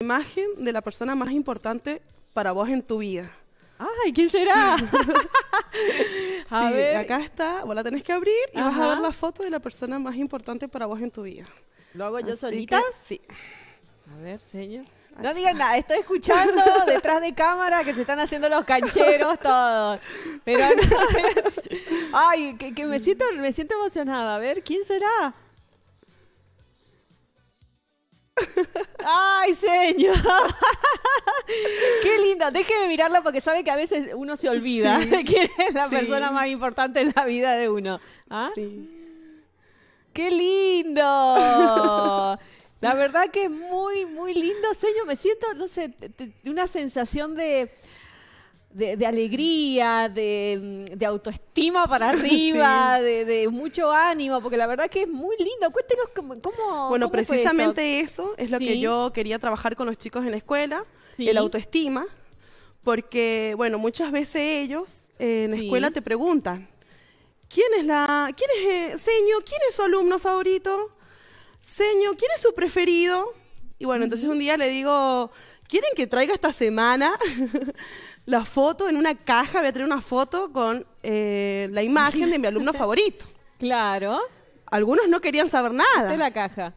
Imagen de la persona más importante para vos en tu vida. Ay, ¿quién será? a ver. Acá está, vos la tenés que abrir y vas a ver la foto de la persona más importante para vos en tu vida. ¿Lo hago yo solita? sí. A ver, señor. No digan nada, estoy escuchando detrás de cámara que se están haciendo los cancheros todos. Pero ay, que, que, me siento, me siento emocionada. A ver, ¿quién será? ¡Ay, señor! ¡Qué linda! Déjeme mirarla porque sabe que a veces uno se olvida de quién es la persona más importante en la vida de uno. ¿Ah? ¡Qué lindo! La verdad que es muy, muy lindo, señor. Me siento, no sé, una sensación de de, alegría, de, autoestima para arriba, de, mucho ánimo, porque la verdad que es muy lindo. Cuéntenos cómo... bueno, precisamente eso es lo que yo quería trabajar con los chicos en la escuela, el autoestima, porque, bueno, muchas veces ellos eh, en la escuela te preguntan, ¿quién es la... quién es, eh, seño, quién es su alumno favorito? Seño, ¿quién es su preferido? Y bueno, entonces un día le digo, ¿quieren que traiga esta semana la foto en una caja, voy a tener una foto con eh, la imagen de mi alumno favorito. Claro. Algunos no querían saber nada. De la caja.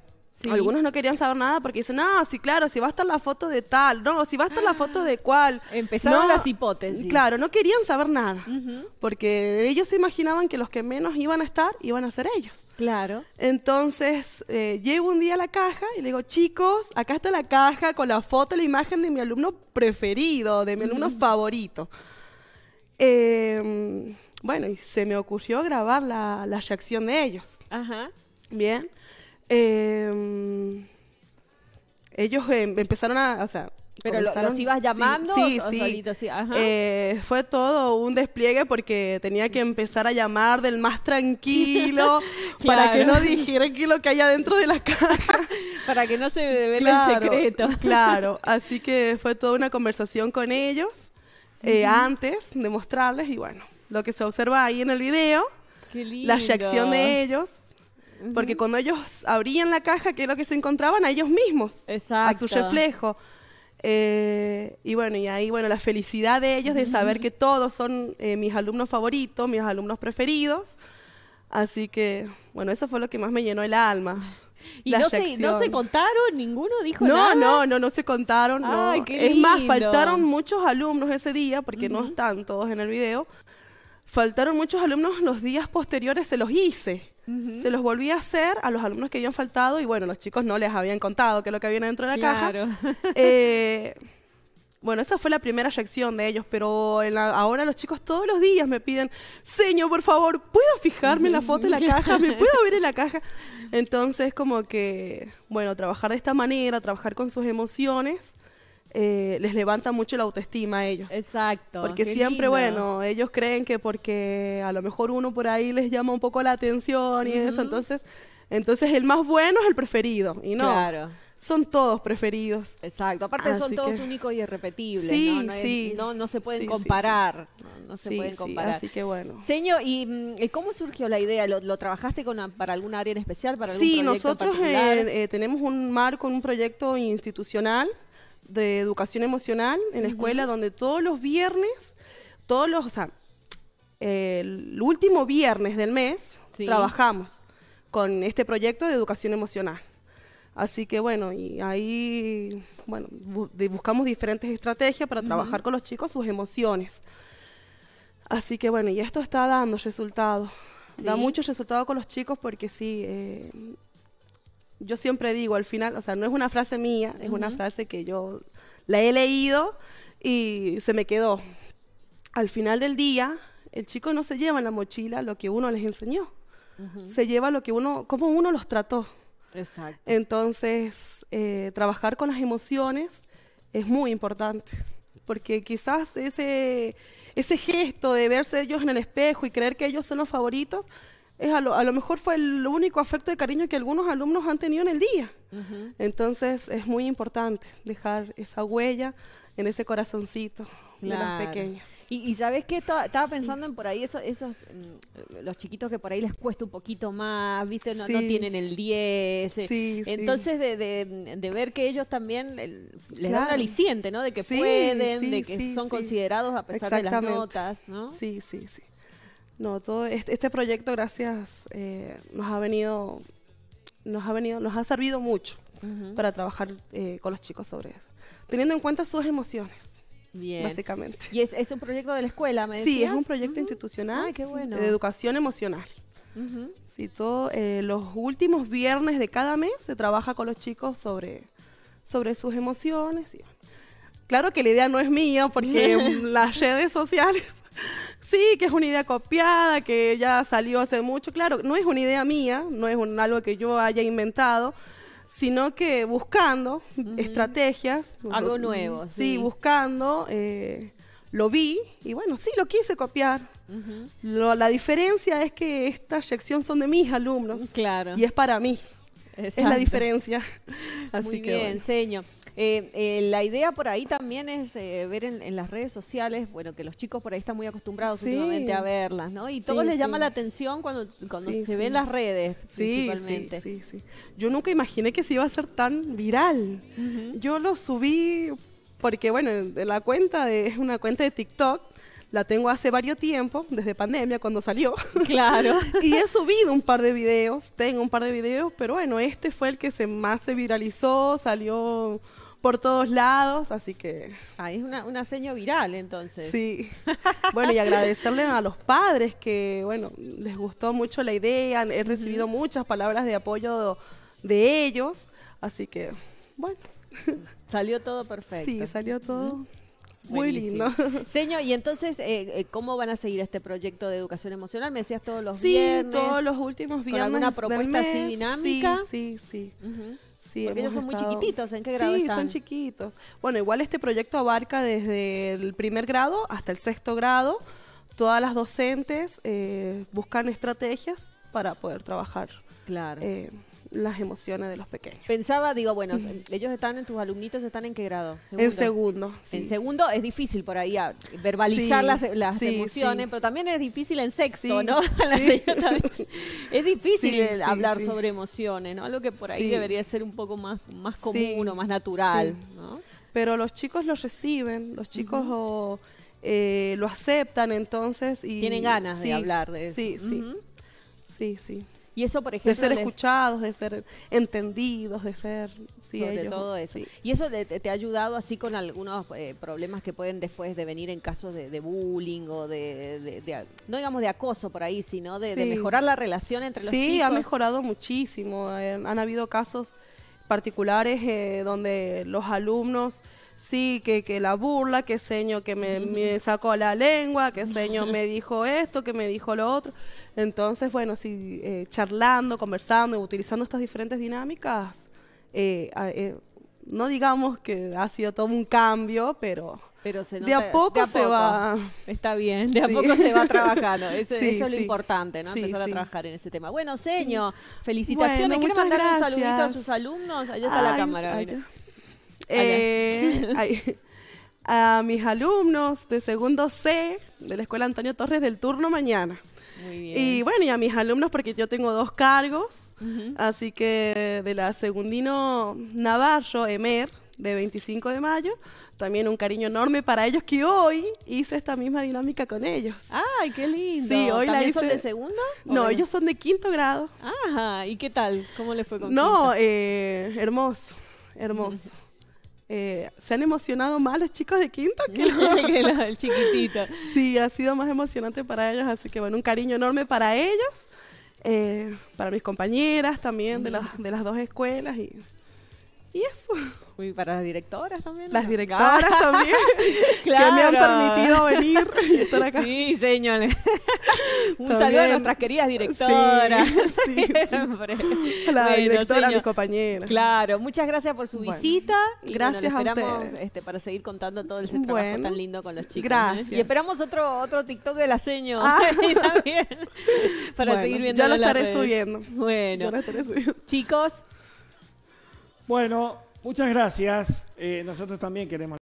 Algunos no querían saber nada porque dicen, no, ah, sí, claro, si va a estar la foto de tal, no, si va a estar la foto de ah. cuál. Empezaron las hipótesis. Claro, no querían saber nada, porque ellos se imaginaban que los que menos iban a estar iban a ser ellos. Claro. Entonces, eh, llego un día a la caja y le digo, chicos, acá está la caja con la foto, la imagen de mi alumno preferido, de mi alumno favorito. Em, bueno, y se me ocurrió grabar la, la reacción de ellos. Ajá. Bien. Em, ellos em, empezaron a, o sea, pero los ibas llamando sí, sí, eh, fue todo un despliegue porque tenía que empezar a llamar del más tranquilo para que no dijera que lo que hay adentro de la caja. para que no se vea el secreto. claro, así que fue toda una conversación con ellos eh, antes de mostrarles y bueno, lo que se observa ahí en el video, la reacción de ellos porque cuando ellos abrían la caja, ¿qué es lo que se encontraban? A ellos mismos. A su reflejo. Eh, y bueno, y ahí, bueno, la felicidad de ellos de saber que todos son eh, mis alumnos favoritos, mis alumnos preferidos. Así que, bueno, eso fue lo que más me llenó el alma. ¿Y no se, no se, contaron? ¿Ninguno dijo no, nada? No, no, no, se contaron. Es más, faltaron muchos alumnos ese día, porque no están todos en el video faltaron muchos alumnos los días posteriores, se los hice. Se los volví a hacer a los alumnos que habían faltado y bueno, los chicos no les habían contado que es lo que había dentro de la caja. Eh, bueno, esa fue la primera reacción de ellos, pero ahora los chicos todos los días me piden, señor, por favor, ¿puedo fijarme en la foto en la caja? ¿Me puedo ver en la caja? Entonces, como que, bueno, trabajar de esta manera, trabajar con sus emociones, eh, les levanta mucho la autoestima a ellos. Exacto. Porque siempre, bueno, ellos creen que porque a lo mejor uno por ahí les llama un poco la atención y eso, entonces, entonces el más bueno es el preferido y no. Claro. Son todos preferidos. Exacto. Aparte son todos únicos y irrepetibles. Sí, ¿no? sí. no, se pueden comparar. No, se pueden comparar. Así que bueno. Señor, ¿y mm, cómo surgió la idea? ¿Lo, trabajaste para algún área en especial? Para algún sí, nosotros eh, eh, tenemos un marco, un proyecto institucional de educación emocional en la escuela, donde todos los viernes, todos los, o sea, el último viernes del mes, trabajamos con este proyecto de educación emocional. Así que bueno, y ahí bueno, buscamos diferentes estrategias para trabajar con los chicos sus emociones. Así que bueno, y esto está dando resultados. Da mucho resultado con los chicos porque sí, eh, yo siempre digo al final, o sea, no es una frase mía, es una frase que yo la he leído y se me quedó. Al final del día, el chico no se lleva en la mochila lo que uno les enseñó. Se lleva lo que uno, cómo uno los trató. Exacto. Entonces, eh, trabajar con las emociones es muy importante, porque quizás ese, ese gesto de verse ellos en el espejo y creer que ellos son los favoritos, es a lo, mejor fue el único afecto de cariño que algunos alumnos han tenido en el día. Entonces es muy importante dejar esa huella en ese corazoncito de los pequeños. Y, sabes que estaba pensando en por ahí eso, esos mm, los chiquitos que por ahí les cuesta un poquito más, viste, no, tienen el 10. Eh. Entonces de, ver que ellos también les dan aliciente, ¿no? De que pueden, de que son considerados a pesar de las notas, ¿no? Sí, sí, sí. No, todo este, proyecto, gracias, eh, nos ha venido, nos ha venido, nos ha servido mucho para trabajar eh, con los chicos sobre eso, teniendo en cuenta sus emociones. Básicamente. ¿Y es, un proyecto de la escuela, me Sí, es un proyecto institucional de educación emocional. Eh, los últimos viernes de cada mes se trabaja con los chicos sobre, sobre sus emociones. claro que la idea no es mía porque las redes sociales sí, que es una idea copiada, que ya salió hace mucho. Claro, no es una idea mía, no es algo que yo haya inventado, sino que buscando estrategias. Algo nuevo. Sí, buscando. Eh, lo vi y bueno, sí, lo quise copiar. la diferencia es que esta sección son de mis alumnos. Claro. Y es para mí. Es la diferencia. Así Muy que bien, eh, eh, la idea por ahí también es eh, ver en, las redes sociales, bueno, que los chicos por ahí están muy acostumbrados últimamente a verlas, ¿no? Y todo les llama la atención cuando, cuando se ven las redes, principalmente. Sí, sí, Yo nunca imaginé que se iba a ser tan viral. Yo lo subí porque, bueno, la cuenta es una cuenta de TikTok la tengo hace varios tiempo, desde pandemia, cuando salió. Claro. y he subido un par de videos, tengo un par de videos, pero bueno, este fue el que se más se viralizó, salió por todos lados, así que... Ah, es una, una viral entonces. Sí. bueno, y agradecerle a los padres que, bueno, les gustó mucho la idea, he recibido muchas palabras de apoyo de ellos, así que, bueno. Salió todo perfecto. Sí, salió todo. Muy lindo. Señor, y entonces, eh, eh, ¿cómo van a seguir este proyecto de educación emocional? Me decías todos los sí, todos los últimos viernes. ¿Con alguna propuesta así dinámica? Sí, sí, sí. Sí, Porque ellos son muy chiquititos, ¿en qué grado Sí, son chiquitos. Bueno, igual este proyecto abarca desde el primer grado hasta el sexto grado. Todas las docentes eh, buscan estrategias para poder trabajar. Claro. Eh, las emociones de los pequeños. Pensaba, digo, bueno, mm. ellos están en tus alumnitos, están en qué grado? En segundo. En segundo es difícil por ahí verbalizar las, emociones, pero también es difícil en sexto, ¿no? es difícil hablar sobre emociones, ¿no? Algo que por ahí debería ser un poco más, más común o más natural, ¿no? Pero los chicos lo reciben, los chicos eh, lo aceptan entonces y... Tienen ganas de hablar de eso. Sí, sí. Sí, sí. Y eso, por ejemplo. De ser escuchados, de ser entendidos, de ser. Sí, sobre todo eso. Y eso te, ha ayudado así con algunos eh, problemas que pueden después devenir en casos de, bullying o de, No digamos de acoso por ahí, sino de, mejorar la relación entre los chicos. Sí, ha mejorado muchísimo. Eh, han habido casos particulares eh, donde los alumnos sí, que, que la burla, que seño que me, me, sacó la lengua, que seño me dijo esto, que me dijo lo otro. Entonces, bueno, sí, eh, charlando, conversando, utilizando estas diferentes dinámicas, eh, eh, no digamos que ha sido todo un cambio, pero... Pero se de a poco se va. Está bien, de a poco se va trabajando. Eso, es lo importante, ¿no? Empezar a trabajar en ese tema. Bueno, seño, felicitaciones. Bueno, ¿Quiere mandar un saludito a sus alumnos? Allá está la cámara. Eh, a mis alumnos de segundo C de la Escuela Antonio Torres del turno mañana. Y bueno, y a mis alumnos, porque yo tengo dos cargos, así que de la Segundino Navarro, EMER, de 25 de mayo. También un cariño enorme para ellos que hoy hice esta misma dinámica con ellos. ¡Ay, qué lindo! Sí, hoy ¿También son de segundo? No, ellos son de quinto grado. Ajá, ¿y qué tal? ¿Cómo les fue con No, eh, hermoso, hermoso. Eh, se han emocionado más los chicos de quinto que los, del chiquitito. Sí, ha sido más emocionante para ellos, así que bueno, un cariño enorme para ellos, eh, para mis compañeras también de las, de las dos escuelas y, y eso. Y para las directoras también. Las directoras también. claro. Que me han permitido venir y estar acá. Sí, señores. Un saludo a nuestras queridas directoras. Sí, la directora, mis compañeras. Claro, muchas gracias por su visita. gracias a ustedes. Este, para seguir contando todo ese trabajo tan lindo con los chicos. Gracias. Y esperamos otro, otro TikTok de la señora. Ah. también. Para seguir viendo. Ya lo estaré subiendo. Bueno. Ya lo estaré subiendo. Chicos. Bueno, Muchas gracias. Eh, nosotros también queremos.